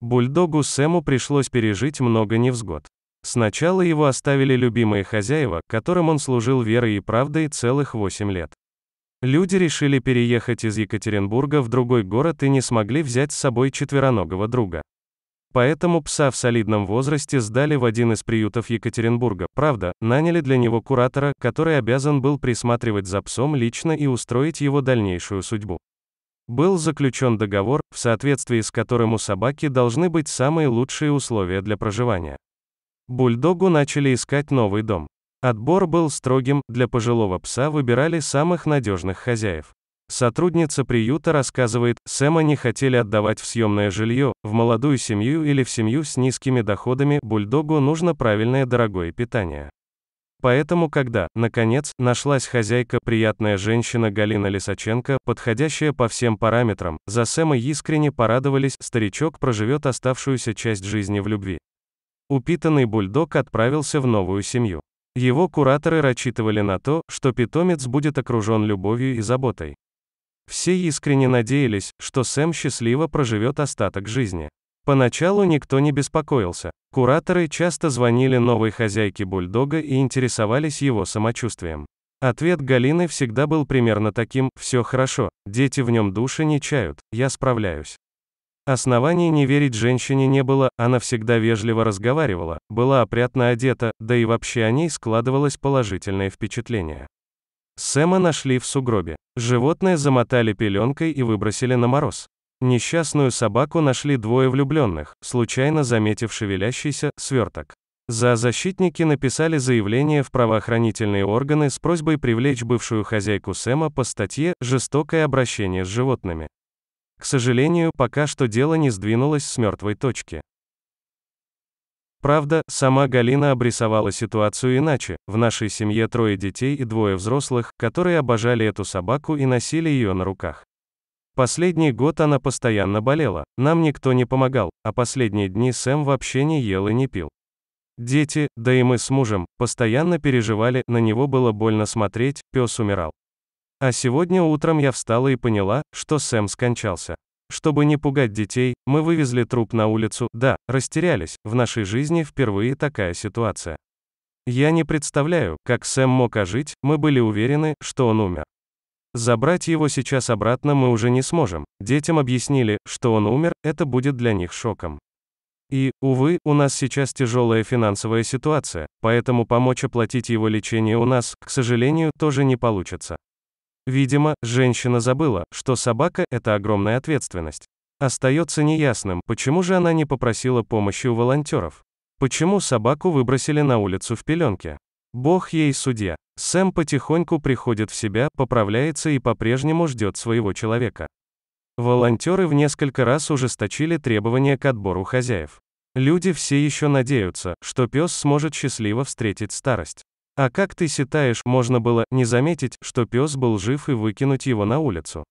Бульдогу Сэму пришлось пережить много невзгод. Сначала его оставили любимые хозяева, которым он служил верой и правдой целых 8 лет. Люди решили переехать из Екатеринбурга в другой город и не смогли взять с собой четвероногого друга. Поэтому пса в солидном возрасте сдали в один из приютов Екатеринбурга. Правда, наняли для него куратора, который обязан был присматривать за псом лично и устроить его дальнейшую судьбу. Был заключен договор, в соответствии с которым у собаки должны быть самые лучшие условия для проживания. Бульдогу начали искать новый дом. Отбор был строгим, для пожилого пса выбирали самых надежных хозяев. Сотрудница приюта рассказывает, Сэма не хотели отдавать в съемное жилье, в молодую семью или в семью с низкими доходами, бульдогу нужно правильное дорогое питание. Поэтому, когда, наконец, нашлась хозяйка, приятная женщина Галина Лисаченко, подходящая по всем параметрам, за Сэма искренне порадовались, старичок проживет оставшуюся часть жизни в любви. Упитанный бульдог отправился в новую семью. Его кураторы рассчитывали на то, что питомец будет окружен любовью и заботой. Все искренне надеялись, что Сэм счастливо проживет остаток жизни. Поначалу никто не беспокоился. Кураторы часто звонили новой хозяйке бульдога и интересовались его самочувствием. Ответ Галины всегда был примерно таким «все хорошо, дети в нем души не чают, я справляюсь». Оснований не верить женщине не было, она всегда вежливо разговаривала, была опрятно одета, да и вообще о ней складывалось положительное впечатление. Сэма нашли в сугробе. Животное замотали пеленкой и выбросили на мороз. Несчастную собаку нашли двое влюбленных, случайно заметив шевелящийся сверток. За защитники написали заявление в правоохранительные органы с просьбой привлечь бывшую хозяйку Сэма по статье «Жестокое обращение с животными». К сожалению, пока что дело не сдвинулось с мертвой точки. Правда, сама Галина обрисовала ситуацию иначе. В нашей семье трое детей и двое взрослых, которые обожали эту собаку и носили ее на руках. Последний год она постоянно болела, нам никто не помогал, а последние дни Сэм вообще не ел и не пил. Дети, да и мы с мужем, постоянно переживали, на него было больно смотреть, пес умирал. А сегодня утром я встала и поняла, что Сэм скончался. Чтобы не пугать детей, мы вывезли труп на улицу, да, растерялись, в нашей жизни впервые такая ситуация. Я не представляю, как Сэм мог ожить, мы были уверены, что он умер. Забрать его сейчас обратно мы уже не сможем. Детям объяснили, что он умер, это будет для них шоком. И, увы, у нас сейчас тяжелая финансовая ситуация, поэтому помочь оплатить его лечение у нас, к сожалению, тоже не получится. Видимо, женщина забыла, что собака – это огромная ответственность. Остается неясным, почему же она не попросила помощи у волонтеров. Почему собаку выбросили на улицу в пеленке? Бог ей судья. Сэм потихоньку приходит в себя, поправляется и по-прежнему ждет своего человека. Волонтеры в несколько раз ужесточили требования к отбору хозяев. Люди все еще надеются, что пес сможет счастливо встретить старость. А как ты считаешь, можно было не заметить, что пес был жив и выкинуть его на улицу?